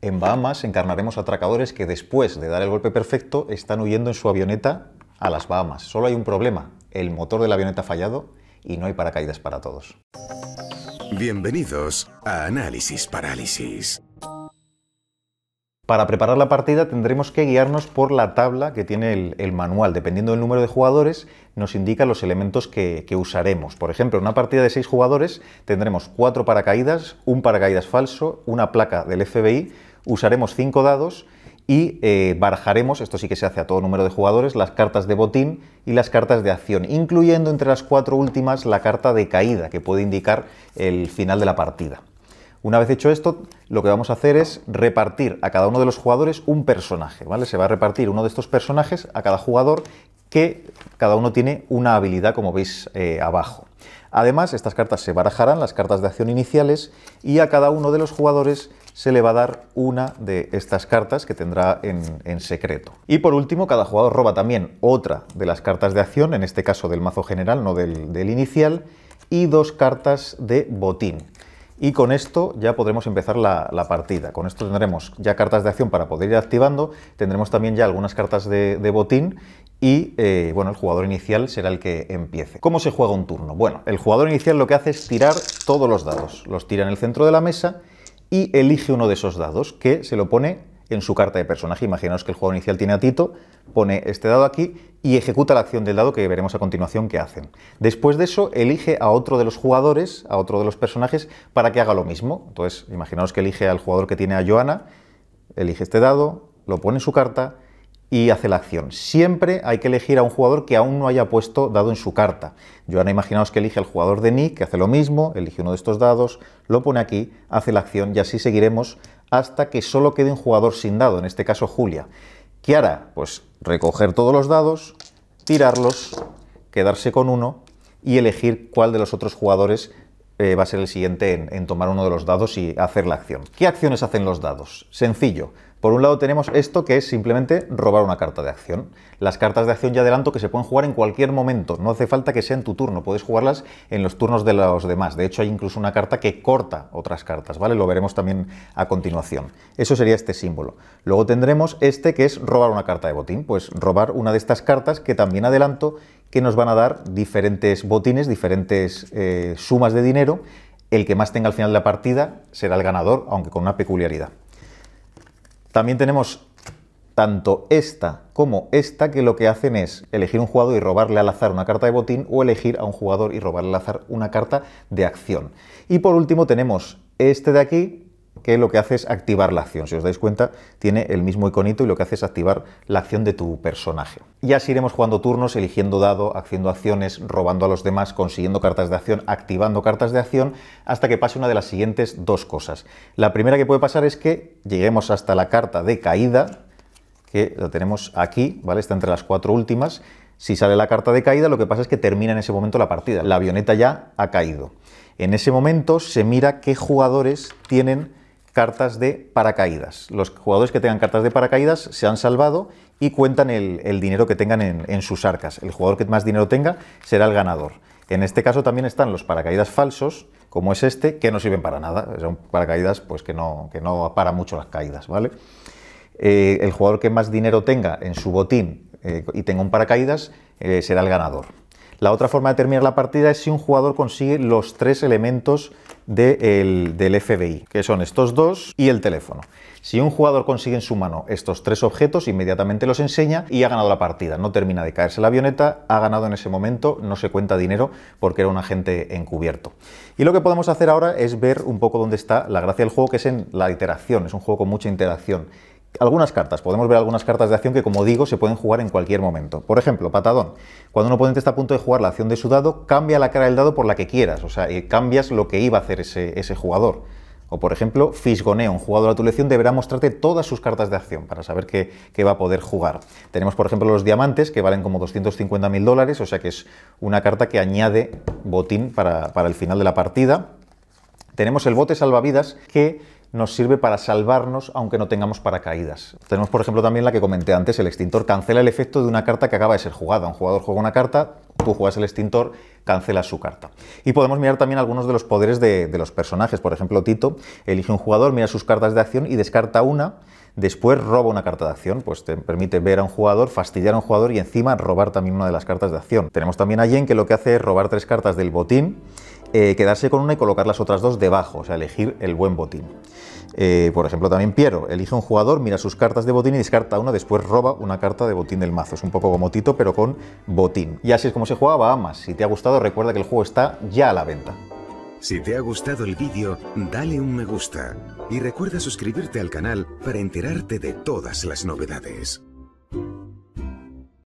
En Bahamas encarnaremos atracadores que después de dar el golpe perfecto están huyendo en su avioneta a las Bahamas. Solo hay un problema, el motor de la avioneta ha fallado y no hay paracaídas para todos. Bienvenidos a Análisis Parálisis. Para preparar la partida tendremos que guiarnos por la tabla que tiene el, manual. Dependiendo del número de jugadores nos indica los elementos que, usaremos. Por ejemplo, en una partida de 6 jugadores tendremos 4 paracaídas, un paracaídas falso, una placa del FBI, usaremos cinco dados y eh, barajaremos, esto sí que se hace a todo número de jugadores, las cartas de botín y las cartas de acción, incluyendo entre las cuatro últimas la carta de caída, que puede indicar el final de la partida. Una vez hecho esto, lo que vamos a hacer es repartir a cada uno de los jugadores un personaje, ¿vale? Se va a repartir uno de estos personajes a cada jugador que cada uno tiene una habilidad, como veis eh, abajo. Además, estas cartas se barajarán, las cartas de acción iniciales, y a cada uno de los jugadores se le va a dar una de estas cartas que tendrá en, secreto. Y por último, cada jugador roba también otra de las cartas de acción, en este caso del mazo general, no del, inicial, y dos cartas de botín. Y con esto ya podremos empezar la, partida. Con esto tendremos ya cartas de acción para poder ir activando, tendremos también ya algunas cartas de, botín y eh, bueno, el jugador inicial será el que empiece. ¿Cómo se juega un turno? Bueno, el jugador inicial lo que hace es tirar todos los dados. Los tira en el centro de la mesa y elige uno de esos dados que se lo pone en su carta de personaje. Imaginaos que el jugador inicial tiene a Tito, pone este dado aquí y ejecuta la acción del dado que veremos a continuación que hacen. Después de eso, elige a otro de los jugadores, a otro de los personajes, para que haga lo mismo. Entonces, imaginaos que elige al jugador que tiene a Joana, elige este dado, lo pone en su carta y hace la acción. Siempre hay que elegir a un jugador que aún no haya puesto dado en su carta. Yo ahora imaginaos que elige el jugador de Nick, que hace lo mismo, elige uno de estos dados, lo pone aquí, hace la acción y así seguiremos hasta que solo quede un jugador sin dado, en este caso Julia. ¿Qué hará? Pues recoger todos los dados, tirarlos, quedarse con uno y elegir cuál de los otros jugadores eh, va a ser el siguiente en tomar uno de los dados y hacer la acción. ¿Qué acciones hacen los dados? Sencillo por un lado tenemos esto que es simplemente robar una carta de acción. Las cartas de acción ya adelanto que se pueden jugar en cualquier momento, no hace falta que sea en tu turno, puedes jugarlas en los turnos de los demás. De hecho hay incluso una carta que corta otras cartas, ¿vale? Lo veremos también a continuación. Eso sería este símbolo. Luego tendremos este que es robar una carta de botín, pues robar una de estas cartas que también adelanto que nos van a dar diferentes botines, diferentes eh, sumas de dinero. El que más tenga al final de la partida será el ganador, aunque con una peculiaridad. También tenemos tanto esta como esta que lo que hacen es elegir un jugador y robarle al azar una carta de botín o elegir a un jugador y robarle al azar una carta de acción. Y por último tenemos este de aquí que lo que hace es activar la acción. Si os dais cuenta, tiene el mismo iconito y lo que hace es activar la acción de tu personaje. Y así iremos jugando turnos, eligiendo dado, haciendo acciones, robando a los demás, consiguiendo cartas de acción, activando cartas de acción, hasta que pase una de las siguientes dos cosas. La primera que puede pasar es que lleguemos hasta la carta de caída, que la tenemos aquí, ¿vale? Está entre las cuatro últimas. Si sale la carta de caída, lo que pasa es que termina en ese momento la partida. La avioneta ya ha caído. En ese momento se mira qué jugadores tienen cartas de paracaídas. Los jugadores que tengan cartas de paracaídas se han salvado y cuentan el, dinero que tengan en, sus arcas. El jugador que más dinero tenga será el ganador. En este caso también están los paracaídas falsos, como es este, que no sirven para nada. Son paracaídas pues, que, no, que para mucho las caídas. ¿vale? Eh, el jugador que más dinero tenga en su botín eh, y tenga un paracaídas eh, será el ganador. La otra forma de terminar la partida es si un jugador consigue los tres elementos del FBI, que son estos dos y el teléfono. Si un jugador consigue en su mano estos tres objetos, inmediatamente los enseña y ha ganado la partida. No termina de caerse la avioneta, ha ganado en ese momento, no se cuenta dinero porque era un agente encubierto. Y lo que podemos hacer ahora es ver un poco dónde está la gracia del juego, que es en la iteración. Es un juego con mucha interacción algunas cartas, podemos ver algunas cartas de acción que, como digo, se pueden jugar en cualquier momento. Por ejemplo, patadón. Cuando un oponente está a punto de jugar la acción de su dado, cambia la cara del dado por la que quieras, o sea, eh, cambias lo que iba a hacer ese, jugador. O, por ejemplo, fisgoneo. Un jugador a tu lección deberá mostrarte todas sus cartas de acción para saber qué, va a poder jugar. Tenemos, por ejemplo, los diamantes, que valen como 250.000 dólares, o sea que es una carta que añade botín para, para el final de la partida. Tenemos el bote salvavidas, que nos sirve para salvarnos aunque no tengamos paracaídas. Tenemos, por ejemplo, también la que comenté antes, el extintor cancela el efecto de una carta que acaba de ser jugada. Un jugador juega una carta, tú juegas el extintor, cancela su carta. Y podemos mirar también algunos de los poderes de, los personajes. Por ejemplo, Tito elige un jugador, mira sus cartas de acción y descarta una. Después roba una carta de acción, pues te permite ver a un jugador, fastidiar a un jugador y encima robar también una de las cartas de acción. Tenemos también a Jen que lo que hace es robar tres cartas del botín eh, quedarse con una y colocar las otras dos debajo, o sea, elegir el buen botín. Eh, por ejemplo, también Piero elige un jugador, mira sus cartas de botín y descarta una, después roba una carta de botín del mazo. Es un poco como Tito, pero con botín. Y así es como se jugaba Más. Si te ha gustado, recuerda que el juego está ya a la venta. Si te ha gustado el vídeo, dale un me gusta y recuerda suscribirte al canal para enterarte de todas las novedades.